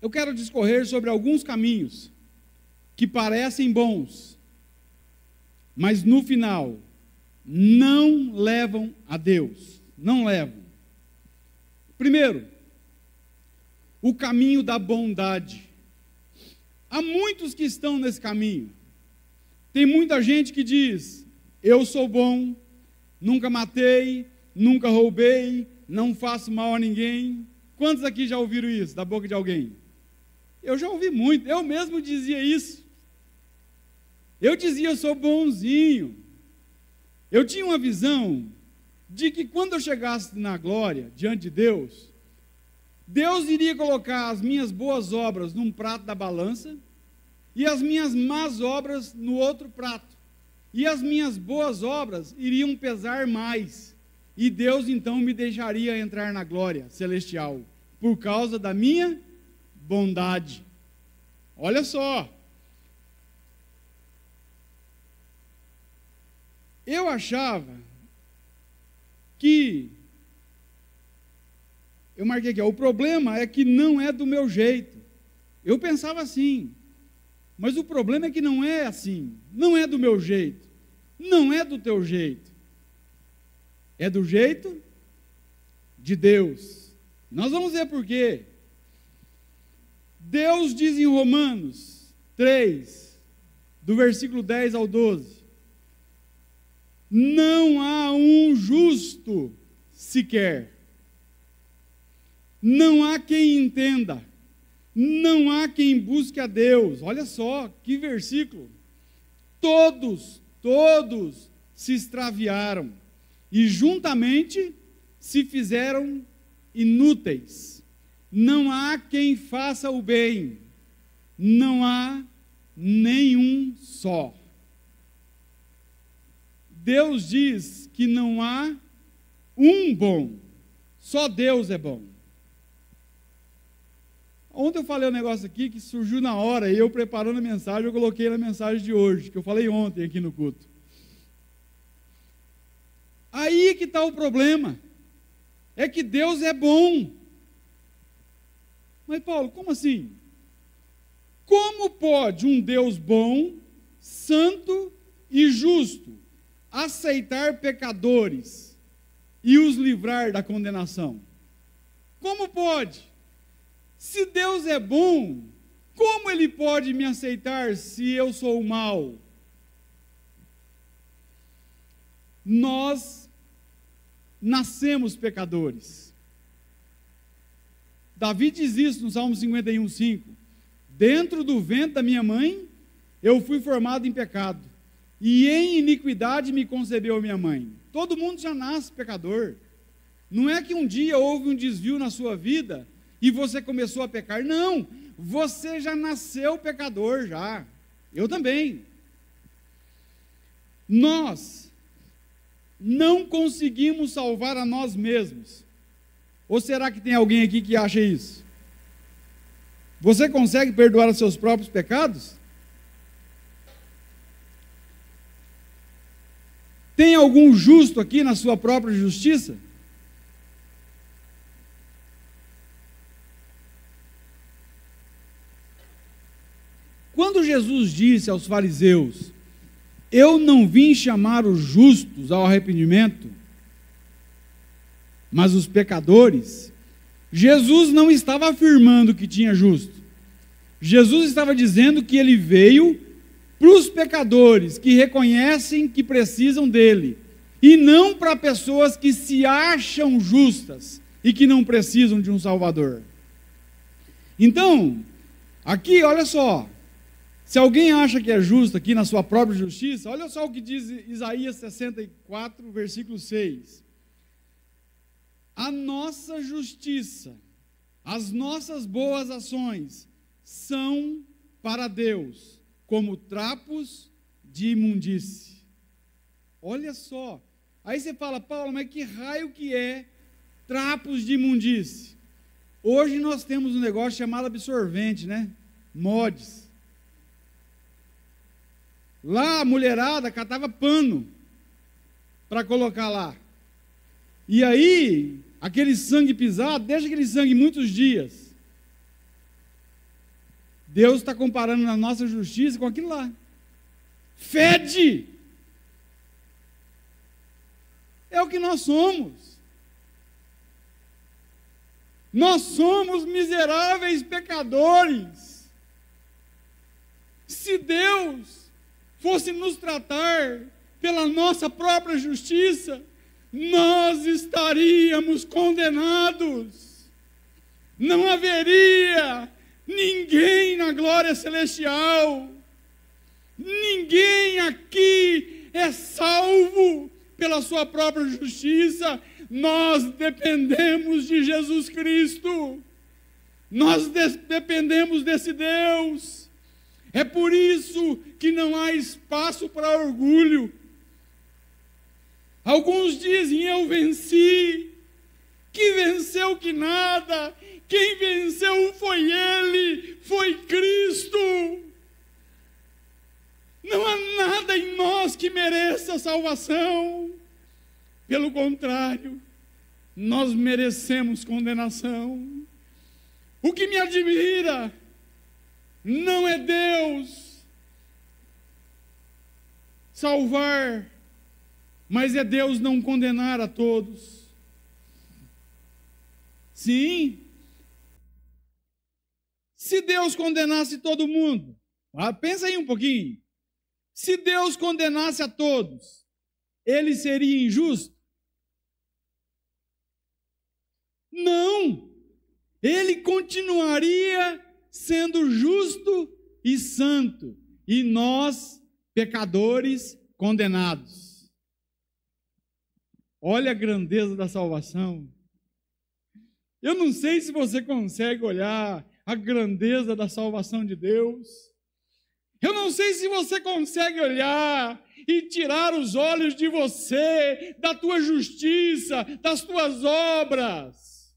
Eu quero discorrer sobre alguns caminhos que parecem bons, mas no final não levam a Deus. Não levam. Primeiro, o caminho da bondade. Há muitos que estão nesse caminho. Tem muita gente que diz: eu sou bom, nunca matei, nunca roubei, não faço mal a ninguém. Quantos aqui já ouviram isso da boca de alguém? Eu já ouvi muito, eu mesmo dizia isso. Eu dizia, eu sou bonzinho. Eu tinha uma visão de que quando eu chegasse na glória, diante de Deus, Deus iria colocar as minhas boas obras num prato da balança e as minhas más obras no outro prato. E as minhas boas obras iriam pesar mais. E Deus então me deixaria entrar na glória celestial por causa da minha bondade. Olha só. Eu achava que. Eu marquei aqui, o problema é que não é do meu jeito. Eu pensava assim, mas o problema é que não é assim. Não é do meu jeito. Não é do teu jeito. É do jeito de Deus. Nós vamos ver por quê. Deus diz em Romanos 3, do versículo 10 ao 12: Não há um justo sequer, não há quem entenda, não há quem busque a Deus. Olha só que versículo. Todos, todos se extraviaram e juntamente se fizeram inúteis não há quem faça o bem, não há nenhum só. Deus diz que não há um bom, só Deus é bom. Ontem eu falei um negócio aqui que surgiu na hora, e eu preparando a mensagem, eu coloquei na mensagem de hoje, que eu falei ontem aqui no culto. Aí que está o problema. É que Deus é bom. Mas, Paulo, como assim? Como pode um Deus bom, santo e justo aceitar pecadores e os livrar da condenação? Como pode? Se Deus é bom, como ele pode me aceitar se eu sou mau? Nós nascemos pecadores. Davi diz isso no Salmo 51, 5. Dentro do vento da minha mãe, eu fui formado em pecado, e em iniquidade me concebeu minha mãe. Todo mundo já nasce pecador. Não é que um dia houve um desvio na sua vida e você começou a pecar. Não, você já nasceu pecador já. Eu também. Nós não conseguimos salvar a nós mesmos. Ou será que tem alguém aqui que acha isso? Você consegue perdoar os seus próprios pecados? Tem algum justo aqui na sua própria justiça? Quando Jesus disse aos fariseus: Eu não vim chamar os justos ao arrependimento, mas os pecadores, Jesus não estava afirmando que tinha justo. Jesus estava dizendo que ele veio para os pecadores que reconhecem que precisam dele, e não para pessoas que se acham justas e que não precisam de um Salvador. Então, aqui, olha só. Se alguém acha que é justo aqui na sua própria justiça, olha só o que diz Isaías 64, versículo 6. A nossa justiça, as nossas boas ações são para Deus como trapos de imundície. Olha só. Aí você fala, Paulo, mas que raio que é trapos de imundície? Hoje nós temos um negócio chamado absorvente, né? Mods. Lá a mulherada catava pano para colocar lá. E aí aquele sangue pisado, deixa aquele sangue muitos dias. Deus está comparando a nossa justiça com aquilo lá. Fede! É o que nós somos. Nós somos miseráveis pecadores. Se Deus fosse nos tratar pela nossa própria justiça, nós estaríamos condenados. Não haveria ninguém na glória celestial. Ninguém aqui é salvo pela sua própria justiça. Nós dependemos de Jesus Cristo. Nós dependemos desse Deus. É por isso que não há espaço para orgulho, Alguns dizem: Eu venci. Que venceu que nada. Quem venceu foi Ele, foi Cristo. Não há nada em nós que mereça salvação. Pelo contrário, nós merecemos condenação. O que me admira não é Deus salvar mas é Deus não condenar a todos. Sim. Se Deus condenasse todo mundo, ah, pensa aí um pouquinho. Se Deus condenasse a todos, ele seria injusto? Não! Ele continuaria sendo justo e santo, e nós, pecadores, condenados. Olha a grandeza da salvação. Eu não sei se você consegue olhar a grandeza da salvação de Deus. Eu não sei se você consegue olhar e tirar os olhos de você, da tua justiça, das tuas obras.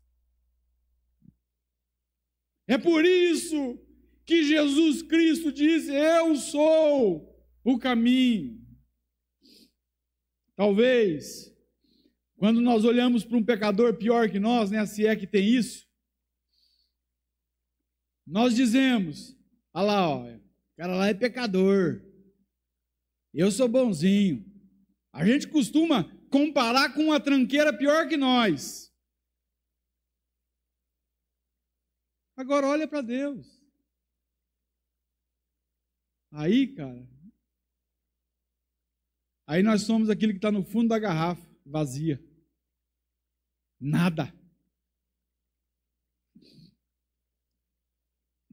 É por isso que Jesus Cristo diz: Eu sou o caminho. Talvez quando nós olhamos para um pecador pior que nós, né, se é que tem isso, nós dizemos: olha lá, ó, o cara lá é pecador, eu sou bonzinho. A gente costuma comparar com uma tranqueira pior que nós. Agora olha para Deus. Aí, cara, aí nós somos aquele que está no fundo da garrafa, vazia. Nada.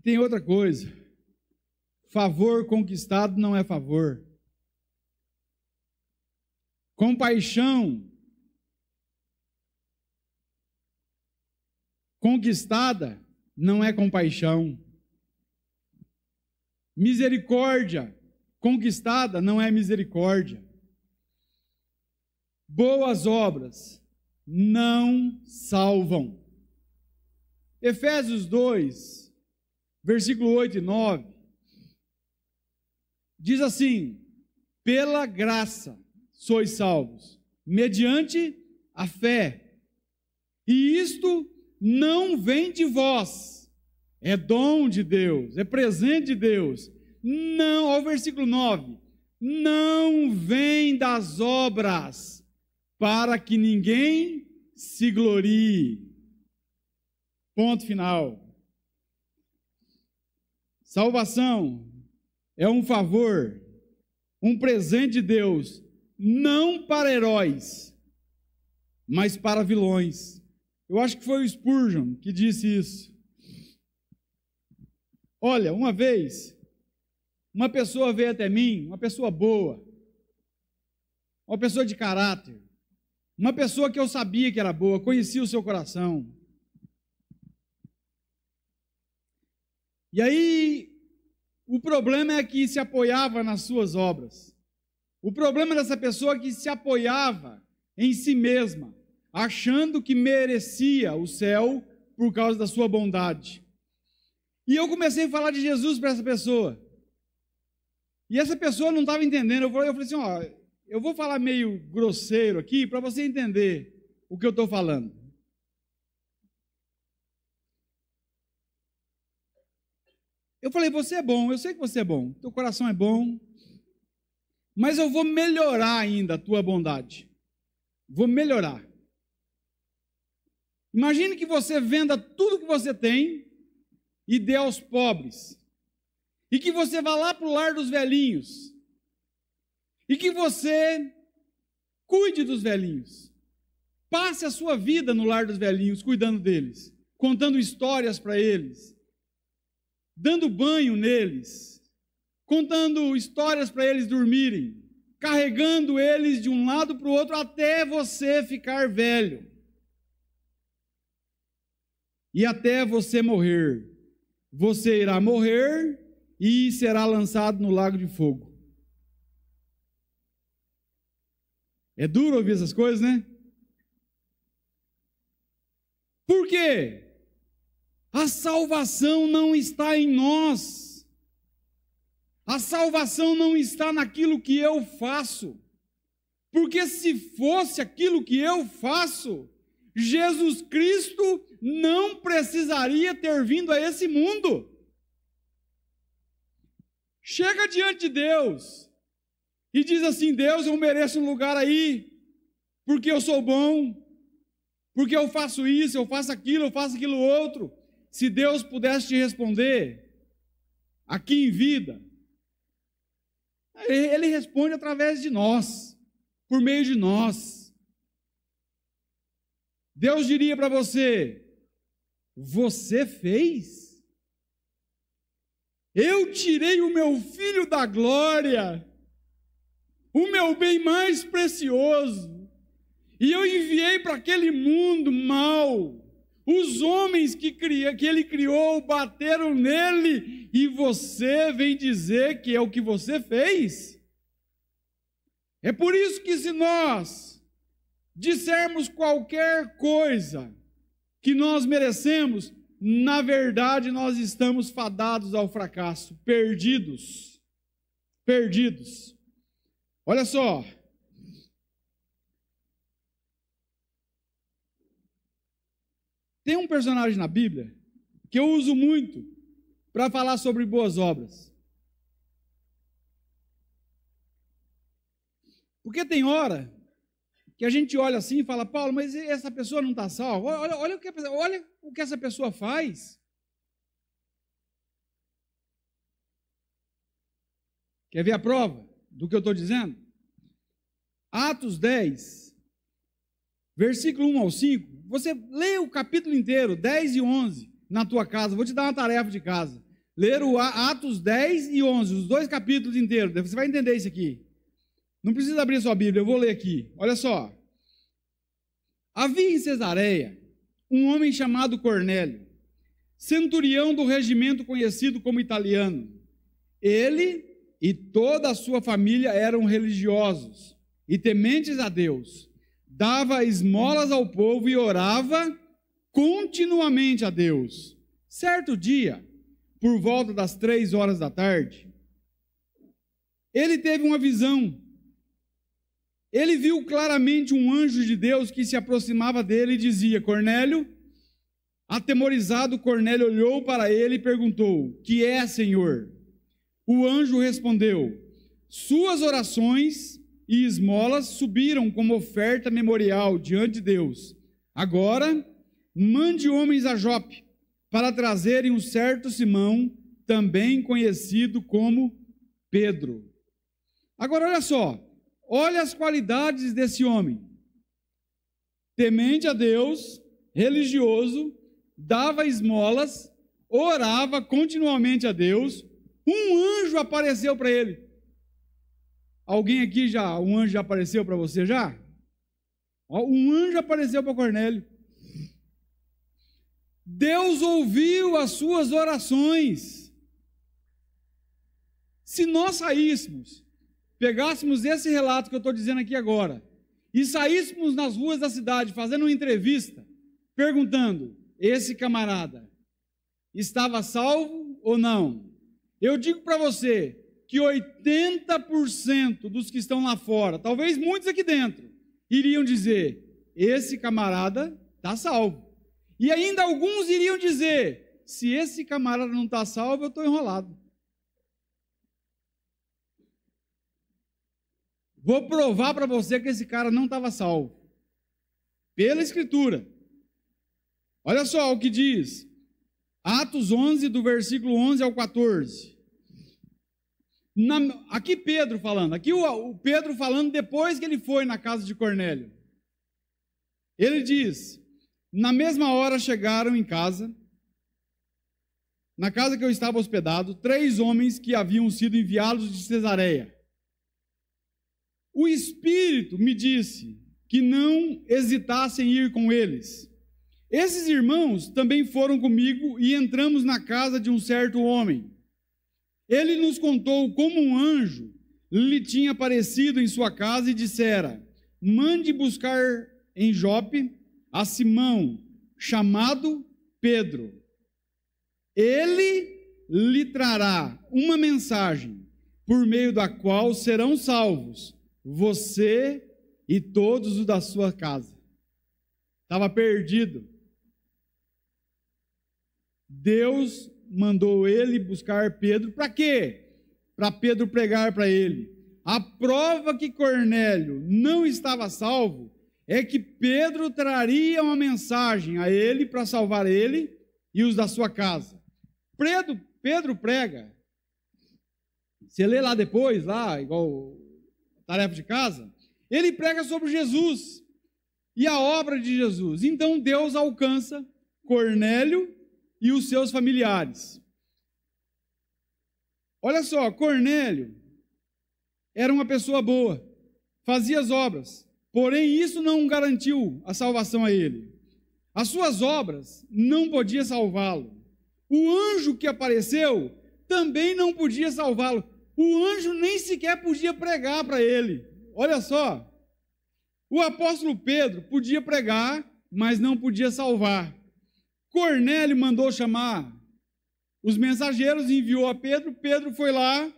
Tem outra coisa. Favor conquistado não é favor. Compaixão conquistada não é compaixão. Misericórdia conquistada não é misericórdia. Boas obras não salvam. Efésios 2, versículo 8 e 9, diz assim: Pela graça sois salvos, mediante a fé. E isto não vem de vós, é dom de Deus, é presente de Deus. Não, O versículo 9: Não vem das obras, para que ninguém se glorie. Ponto final. Salvação é um favor, um presente de Deus, não para heróis, mas para vilões. Eu acho que foi o Spurgeon que disse isso. Olha, uma vez, uma pessoa veio até mim, uma pessoa boa, uma pessoa de caráter, uma pessoa que eu sabia que era boa, conhecia o seu coração. E aí, o problema é que se apoiava nas suas obras. O problema dessa pessoa é que se apoiava em si mesma, achando que merecia o céu por causa da sua bondade. E eu comecei a falar de Jesus para essa pessoa. E essa pessoa não estava entendendo. Eu falei, eu falei assim: ó, eu vou falar meio grosseiro aqui para você entender o que eu estou falando. Eu falei, você é bom, eu sei que você é bom, teu coração é bom, mas eu vou melhorar ainda a tua bondade. Vou melhorar. Imagine que você venda tudo que você tem e dê aos pobres. E que você vá lá para o lar dos velhinhos e que você cuide dos velhinhos. Passe a sua vida no lar dos velhinhos, cuidando deles, contando histórias para eles, dando banho neles, contando histórias para eles dormirem, carregando eles de um lado para o outro até você ficar velho. E até você morrer, você irá morrer e será lançado no lago de fogo. É duro ouvir essas coisas, né? Por quê? A salvação não está em nós. A salvação não está naquilo que eu faço. Porque se fosse aquilo que eu faço, Jesus Cristo não precisaria ter vindo a esse mundo. Chega diante de Deus, e diz assim: Deus, eu mereço um lugar aí, porque eu sou bom, porque eu faço isso, eu faço aquilo, eu faço aquilo outro. Se Deus pudesse te responder, aqui em vida, Ele responde através de nós, por meio de nós. Deus diria para você: Você fez? Eu tirei o meu filho da glória o meu bem mais precioso. E eu enviei para aquele mundo mal. Os homens que, cria, que ele criou bateram nele, e você vem dizer que é o que você fez? É por isso que, se nós dissermos qualquer coisa que nós merecemos, na verdade nós estamos fadados ao fracasso, perdidos. Perdidos. Olha só. Tem um personagem na Bíblia que eu uso muito para falar sobre boas obras. Porque tem hora que a gente olha assim e fala, Paulo, mas essa pessoa não está salva? Olha, olha, o que, olha o que essa pessoa faz. Quer ver a prova? do que eu estou dizendo? Atos 10, versículo 1 ao 5. Você lê o capítulo inteiro, 10 e 11, na tua casa. Vou te dar uma tarefa de casa. Ler o Atos 10 e 11, os dois capítulos inteiros. Você vai entender isso aqui. Não precisa abrir sua Bíblia, eu vou ler aqui. Olha só. Havia em Cesareia um homem chamado Cornélio, centurião do regimento conhecido como italiano. Ele e toda a sua família eram religiosos e tementes a Deus. Dava esmolas ao povo e orava continuamente a Deus. Certo dia, por volta das três horas da tarde, ele teve uma visão. Ele viu claramente um anjo de Deus que se aproximava dele e dizia: Cornélio, atemorizado, Cornélio olhou para ele e perguntou: Que é, Senhor? O anjo respondeu: Suas orações e esmolas subiram como oferta memorial diante de Deus. Agora, mande homens a Jope para trazerem um certo Simão, também conhecido como Pedro. Agora, olha só, olha as qualidades desse homem. Temente a Deus, religioso, dava esmolas, orava continuamente a Deus, um anjo apareceu para ele. Alguém aqui já, um anjo já apareceu para você já? Um anjo apareceu para Cornélio. Deus ouviu as suas orações. Se nós saíssemos, pegássemos esse relato que eu estou dizendo aqui agora, e saíssemos nas ruas da cidade fazendo uma entrevista, perguntando: esse camarada estava salvo ou não? Eu digo para você que 80% dos que estão lá fora, talvez muitos aqui dentro, iriam dizer: esse camarada está salvo. E ainda alguns iriam dizer: se esse camarada não está salvo, eu estou enrolado. Vou provar para você que esse cara não estava salvo. Pela Escritura. Olha só o que diz Atos 11, do versículo 11 ao 14. Na, aqui Pedro falando, aqui o, o Pedro falando depois que ele foi na casa de Cornélio. Ele diz: Na mesma hora chegaram em casa, na casa que eu estava hospedado, três homens que haviam sido enviados de Cesareia. O Espírito me disse que não hesitassem ir com eles esses irmãos também foram comigo e entramos na casa de um certo homem. Ele nos contou como um anjo lhe tinha aparecido em sua casa e dissera: Mande buscar em Jope a Simão, chamado Pedro. Ele lhe trará uma mensagem, por meio da qual serão salvos você e todos os da sua casa. Estava perdido, Deus mandou ele buscar Pedro para quê? Para Pedro pregar para ele. A prova que Cornélio não estava salvo é que Pedro traria uma mensagem a ele para salvar ele e os da sua casa. Pedro, Pedro prega. Você lê lá depois, lá, igual tarefa de casa, ele prega sobre Jesus e a obra de Jesus. Então Deus alcança Cornélio e os seus familiares. Olha só, Cornélio era uma pessoa boa, fazia as obras, porém isso não garantiu a salvação a ele. As suas obras não podiam salvá-lo. O anjo que apareceu também não podia salvá-lo. O anjo nem sequer podia pregar para ele. Olha só. O apóstolo Pedro podia pregar, mas não podia salvar. Cornélio mandou chamar os mensageiros, enviou a Pedro, Pedro foi lá,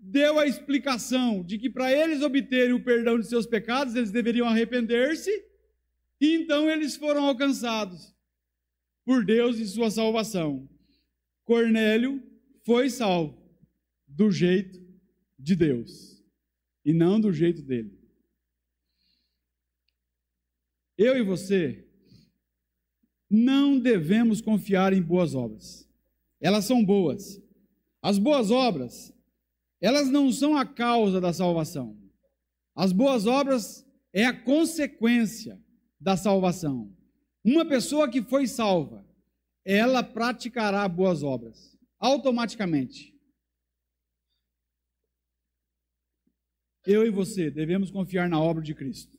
deu a explicação de que para eles obterem o perdão de seus pecados, eles deveriam arrepender-se, e então eles foram alcançados por Deus e sua salvação. Cornélio foi salvo do jeito de Deus e não do jeito dele. Eu e você não devemos confiar em boas obras. Elas são boas. As boas obras, elas não são a causa da salvação. As boas obras é a consequência da salvação. Uma pessoa que foi salva, ela praticará boas obras automaticamente. Eu e você devemos confiar na obra de Cristo.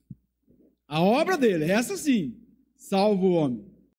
A obra dele, essa sim, salva o homem.